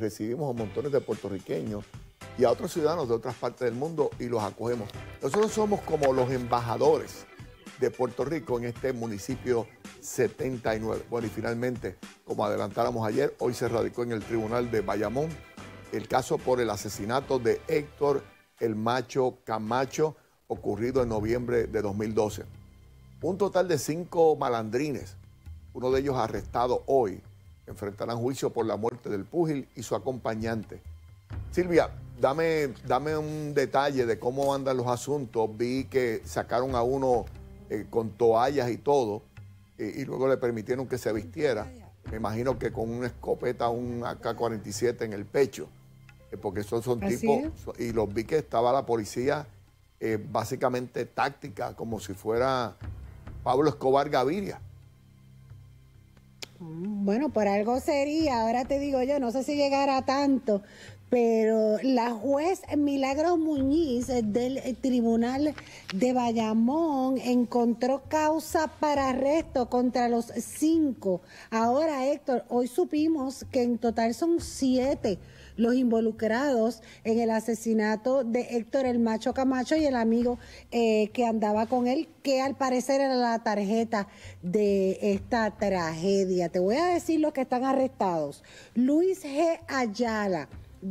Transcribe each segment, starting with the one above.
recibimos a montones de puertorriqueños y a otros ciudadanos de otras partes del mundo y los acogemos. Nosotros somos como los embajadores de Puerto Rico en este municipio 79. Bueno, y finalmente, como adelantáramos ayer, hoy se radicó en el Tribunal de Bayamón el caso por el asesinato de Héctor el Macho Camacho, ocurrido en noviembre de 2012. Un total de cinco malandrines, uno de ellos arrestado hoy, enfrentarán juicio por la muerte del púgil y su acompañante. Silvia, dame, dame un detalle de cómo andan los asuntos. Vi que sacaron a uno eh, con toallas y todo, eh, y luego le permitieron que se vistiera. Me imagino que con una escopeta, un AK-47 en el pecho, eh, porque esos son tipos, y los vi que estaba la policía básicamente táctica, como si fuera Pablo Escobar Gaviria. Bueno, por algo sería, ahora te digo yo, no sé si llegará tanto, pero la juez Milagro Muñiz del Tribunal de Bayamón encontró causa para arresto contra los cinco. Ahora, Héctor, hoy supimos que en total son siete los involucrados en el asesinato de Héctor el Macho Camacho y el amigo eh, que andaba con él, que al parecer era la tarjeta de esta tragedia. Te voy a decir los que están arrestados. Luis G. Ayala,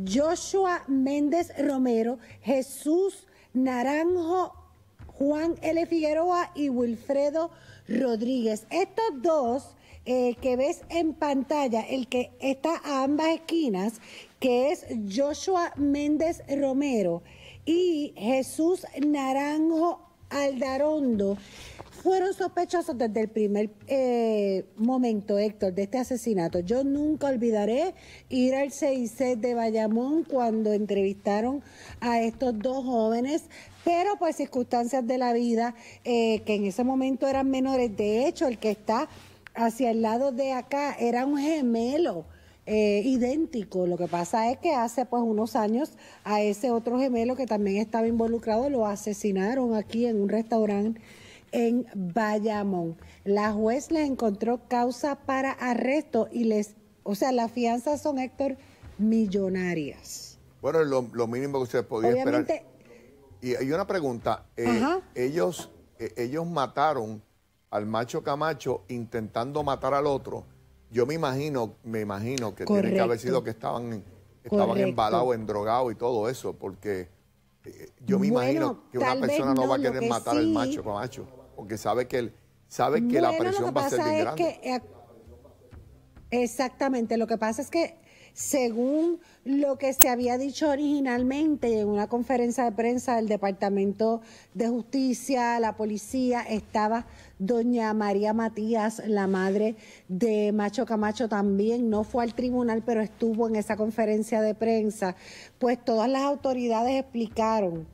Joshua Méndez Romero, Jesús Naranjo Juan L. Figueroa y Wilfredo Rodríguez. Estos dos eh, que ves en pantalla, el que está a ambas esquinas que es Joshua Méndez Romero y Jesús Naranjo Aldarondo, fueron sospechosos desde el primer eh, momento, Héctor, de este asesinato. Yo nunca olvidaré ir al CIC de Bayamón cuando entrevistaron a estos dos jóvenes, pero por circunstancias de la vida, eh, que en ese momento eran menores. De hecho, el que está hacia el lado de acá era un gemelo eh, idéntico. Lo que pasa es que hace pues unos años a ese otro gemelo que también estaba involucrado lo asesinaron aquí en un restaurante en Bayamón. La juez le encontró causa para arresto y les, o sea, las fianzas son, Héctor, millonarias. Bueno, lo, lo mínimo que usted podía esperar. Y hay una pregunta. Eh, ellos, eh, ellos mataron al macho Camacho intentando matar al otro yo me imagino, me imagino que tiene que haber sido que estaban, estaban embalados, endrogados y todo eso, porque eh, yo me imagino que una persona no, va a querer matar al macho con macho, porque sabe que, él, sabe que la presión va a ser bien grande. Eh, exactamente, lo que pasa es que según lo que se había dicho originalmente en una conferencia de prensa del Departamento de Justicia, la policía, estaba doña María Matías, la madre de Macho Camacho también, no fue al tribunal, pero estuvo en esa conferencia de prensa, pues todas las autoridades explicaron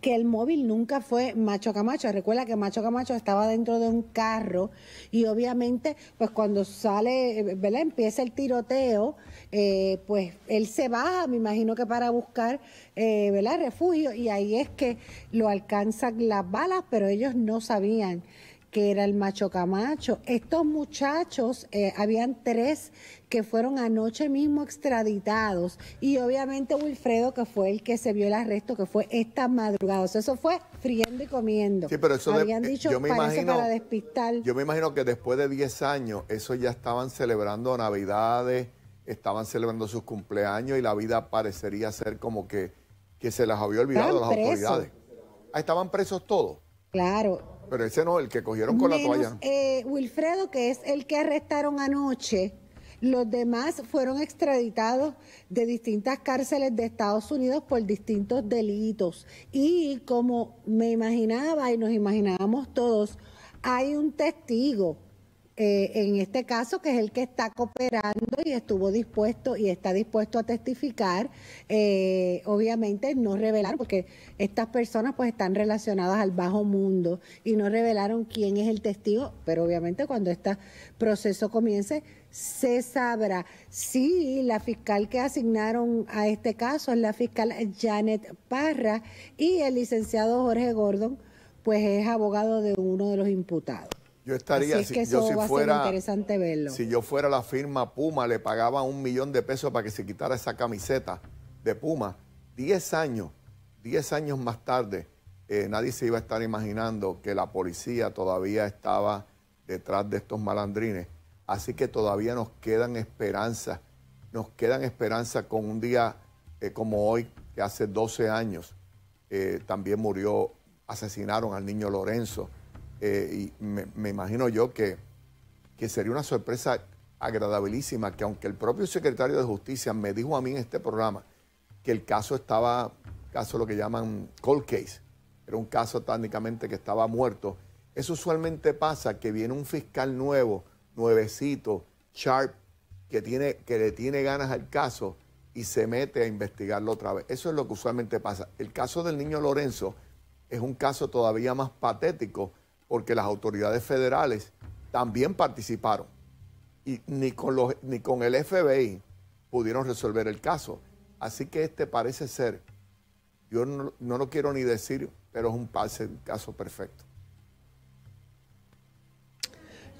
que el móvil nunca fue Macho Camacho. Recuerda que Macho Camacho estaba dentro de un carro y obviamente, pues cuando sale, ¿verdad? Empieza el tiroteo, eh, pues él se baja, me imagino que para buscar, eh, Refugio y ahí es que lo alcanzan las balas, pero ellos no sabían que era el macho Camacho. Estos muchachos, eh, habían tres que fueron anoche mismo extraditados y obviamente Wilfredo, que fue el que se vio el arresto, que fue esta madrugada. eso fue friendo y comiendo. Sí, pero eso eh, yo me imagino, para despistar. Yo me imagino que después de 10 años, eso ya estaban celebrando Navidades, estaban celebrando sus cumpleaños y la vida parecería ser como que, que se las había olvidado las autoridades. Ah, estaban presos todos. Claro, pero ese no, el que cogieron con la toalla. Eh, Wilfredo, que es el que arrestaron anoche. Los demás fueron extraditados de distintas cárceles de Estados Unidos por distintos delitos. Y como me imaginaba y nos imaginábamos todos, hay un testigo eh, en este caso, que es el que está cooperando y estuvo dispuesto y está dispuesto a testificar, eh, obviamente no revelaron porque estas personas pues están relacionadas al bajo mundo y no revelaron quién es el testigo, pero obviamente cuando este proceso comience se sabrá. si la fiscal que asignaron a este caso es la fiscal Janet Parra y el licenciado Jorge Gordon, pues es abogado de uno de los imputados. Yo estaría, eso yo si fuera, interesante verlo. Si yo fuera la firma Puma, le pagaba un millón de pesos para que se quitara esa camiseta de Puma. Diez años, diez años más tarde, eh, nadie se iba a estar imaginando que la policía todavía estaba detrás de estos malandrines. Así que todavía nos quedan esperanzas, nos quedan esperanzas con un día eh, como hoy, que hace 12 años eh, también murió, asesinaron al niño Lorenzo eh, y me, imagino yo que, sería una sorpresa agradabilísima que aunque el propio secretario de Justicia me dijo a mí en este programa que el caso estaba, caso lo que llaman cold case, era un caso técnicamente que estaba muerto, eso usualmente pasa que viene un fiscal nuevo, nuevecito, sharp, que, tiene, que le tiene ganas al caso y se mete a investigarlo otra vez. Eso es lo que usualmente pasa. El caso del niño Lorenzo es un caso todavía más patético porque las autoridades federales también participaron y ni con, ni con el FBI pudieron resolver el caso. Así que este parece ser, yo no, lo quiero ni decir, pero es un, pase, caso perfecto.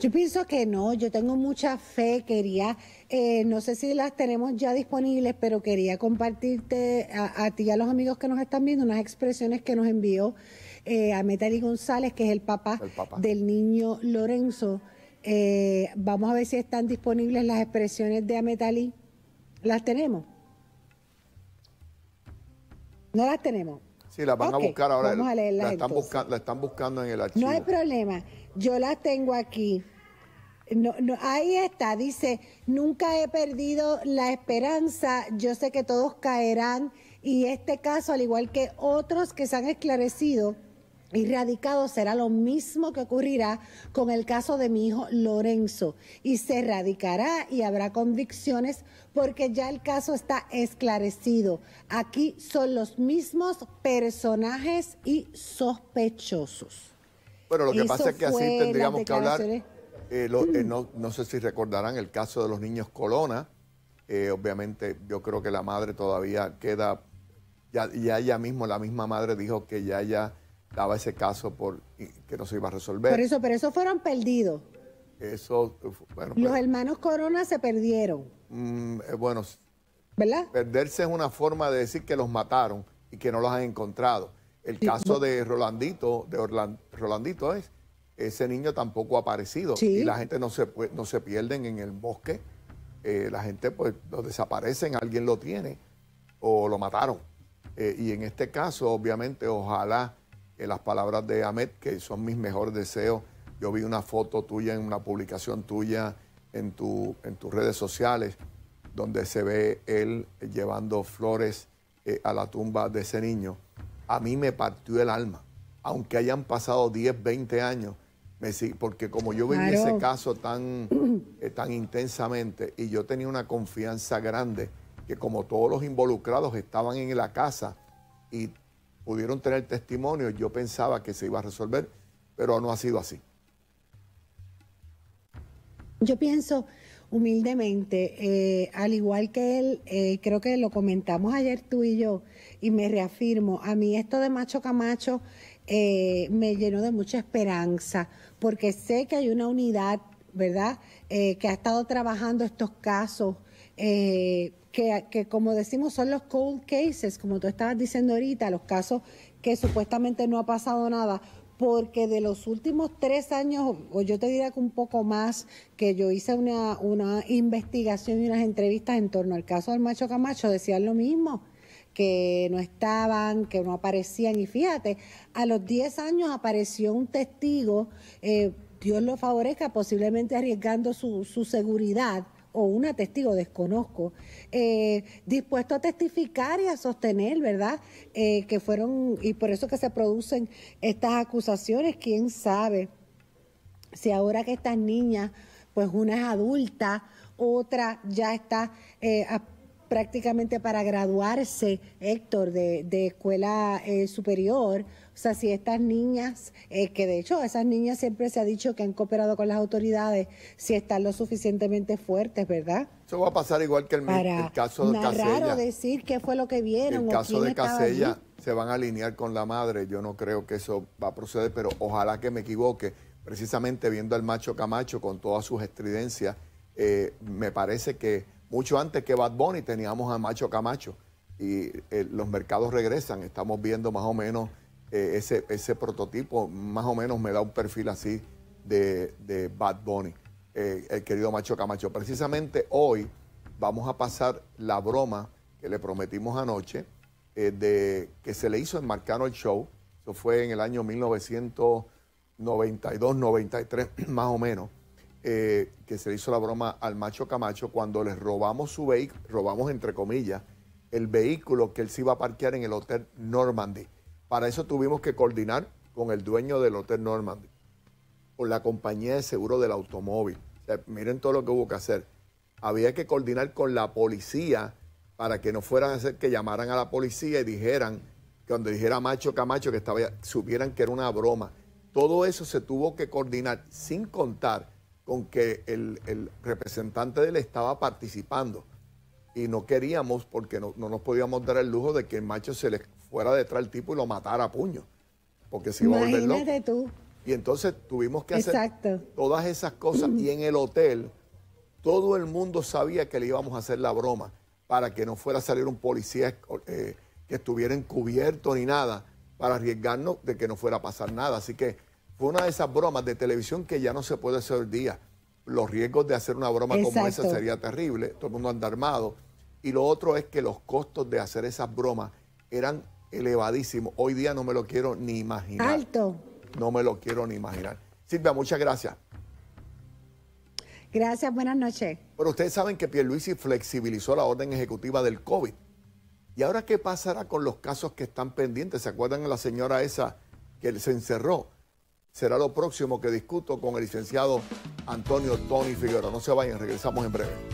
Yo pienso que no, yo tengo mucha fe, quería, eh, no sé si las tenemos ya disponibles, pero quería compartirte a ti y a los amigos que nos están viendo unas expresiones que nos envió eh, Ametali González, que es el papá, del niño Lorenzo. Eh, vamos a ver si están disponibles las expresiones de Ametali ¿Las tenemos? No las tenemos. Sí, las van a buscar ahora. las están, buscando en el archivo. No hay problema. Yo las tengo aquí. No, no, ahí está, dice, nunca he perdido la esperanza, yo sé que todos caerán y este caso, al igual que otros que se han esclarecido, radicado será lo mismo que ocurrirá con el caso de mi hijo Lorenzo y se erradicará y habrá convicciones porque ya el caso está esclarecido. Aquí son los mismos personajes y sospechosos. Bueno, lo que pasa es que así tendríamos que hablar, eh, eh, no, sé si recordarán el caso de los niños Colona, eh, obviamente yo creo que la madre todavía queda, ya, ya ella mismo, la misma madre dijo que ya ella daba ese caso por que no se iba a resolver. eso, pero eso fueron perdidos. Eso, bueno, Los hermanos Corona se perdieron. Mm, eh, bueno, ¿verdad? Perderse es una forma de decir que los mataron y que no los han encontrado. El caso de Rolandito, de Orlando Rolandito es, ese niño tampoco ha aparecido. Y la gente no se, no se pierden en el bosque. Eh, la gente pues lo desaparecen, alguien lo tiene o lo mataron. Eh, y en este caso, obviamente, ojalá eh, las palabras de Ahmed, que son mis mejores deseos. Yo vi una foto tuya en una publicación tuya en, tu, en tus redes sociales, donde se ve él llevando flores eh, a la tumba de ese niño. A mí me partió el alma, aunque hayan pasado 10, 20 años, porque como yo viví ese caso tan, eh, tan intensamente y yo tenía una confianza grande, que como todos los involucrados estaban en la casa y pudieron tener testimonio, yo pensaba que se iba a resolver, pero no ha sido así. Yo pienso humildemente, eh, al igual que él, eh, creo que lo comentamos ayer tú y yo, y me reafirmo, a mí esto de Macho Camacho eh, me llenó de mucha esperanza, porque sé que hay una unidad, ¿verdad?, que ha estado trabajando estos casos que, como decimos son los cold cases, como tú estabas diciendo ahorita, los casos que supuestamente no ha pasado nada, porque de los últimos tres años, o yo te diría que un poco más, que yo hice una, una investigación y unas entrevistas en torno al caso del macho Camacho, decían lo mismo, que no estaban, que no aparecían. Y fíjate, a los 10 años apareció un testigo, eh, Dios lo favorezca, posiblemente arriesgando su, su seguridad, o una testigo, desconozco, eh, dispuesto a testificar y a sostener, ¿verdad? Eh, que fueron, y por eso que se producen estas acusaciones, quién sabe si ahora que estas niñas, pues una es adulta, otra ya está eh, prácticamente para graduarse, Héctor, de, de escuela superior, o sea, si estas niñas, eh, que de hecho esas niñas siempre se ha dicho que han cooperado con las autoridades, si están lo suficientemente fuertes, ¿verdad? Eso va a pasar igual que el, caso de Casella. decir qué fue lo que vieron. El caso de Casella se van a alinear con la madre. Yo no creo que eso va a proceder, pero ojalá que me equivoque. Precisamente viendo al macho Camacho con todas sus estridencias, eh, me parece que mucho antes que Bad Bunny teníamos a macho Camacho y eh, los mercados regresan. Estamos viendo más o menos eh, ese, prototipo más o menos me da un perfil así de, Bad Bunny, eh, el querido Macho Camacho. Precisamente hoy vamos a pasar la broma que le prometimos anoche, eh, de, que se le hizo en Marcano el Show. Eso fue en el año 1992, 93, más o menos, que se le hizo la broma al Macho Camacho cuando le robamos su vehículo, robamos entre comillas, el vehículo que él se iba a parquear en el Hotel Normandy para eso tuvimos que coordinar con el dueño del Hotel Normandy, con la compañía de seguro del automóvil. miren todo lo que hubo que hacer. Había que coordinar con la policía para que no fueran a hacer que llamaran a la policía y dijeran, cuando dijera Macho Camacho que estaba, supieran que era una broma. Todo eso se tuvo que coordinar sin contar con que el, representante de él estaba participando y no queríamos porque no, nos podíamos dar el lujo de que macho se le fuera detrás del tipo y lo matara a puño, porque si iba a volver loco. Y entonces tuvimos que hacer todas esas cosas y en el hotel todo el mundo sabía que le íbamos a hacer la broma para que no fuera a salir un policía eh, que estuviera encubierto ni nada, para arriesgarnos de que no fuera a pasar nada. Así que fue una de esas bromas de televisión que ya no se puede hacer hoy día. Los riesgos de hacer una broma como esa sería terrible, todo el mundo anda armado. Y lo otro es que los costos de hacer esas bromas eran elevadísimo. Hoy día no me lo quiero ni imaginar. Alto. No me lo quiero ni imaginar. Silvia, muchas gracias. Gracias, buenas noches. Pero ustedes saben que Pierluisi flexibilizó la orden ejecutiva del COVID. ¿Y ahora qué pasará con los casos que están pendientes? ¿Se acuerdan de la señora esa que se encerró? Será lo próximo que discuto con el licenciado Antonio Tony Figueroa. No se vayan, regresamos en breve.